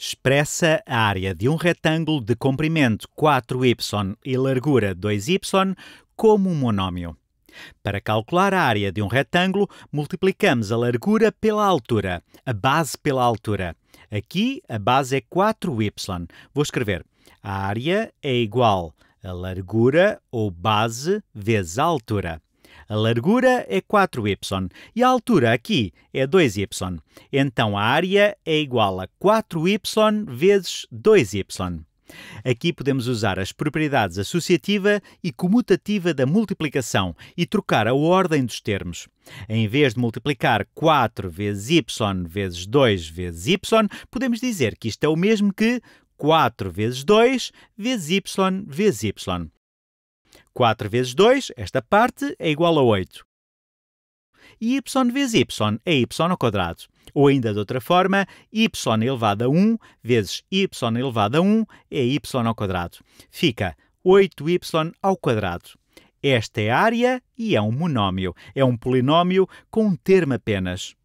expressa a área de um retângulo de comprimento 4y e largura 2y como um monômio. Para calcular a área de um retângulo, multiplicamos a largura pela altura, a base pela altura. Aqui a base é 4y. Vou escrever. A área é igual a largura ou base vezes a altura. A largura é 4y e a altura aqui é 2y. Então a área é igual a 4y vezes 2y. Aqui podemos usar as propriedades associativa e comutativa da multiplicação e trocar a ordem dos termos. Em vez de multiplicar 4 vezes y vezes 2 vezes y, podemos dizer que isto é o mesmo que 4 vezes 2 vezes y vezes y. 4 vezes 2, esta parte, é igual a 8. E y vezes y é y ao quadrado. Ou ainda de outra forma, y elevado a 1 vezes y elevado a 1 é y ao quadrado. Fica 8y ao quadrado. Esta é a área e é um monómio. É um polinómio com um termo apenas.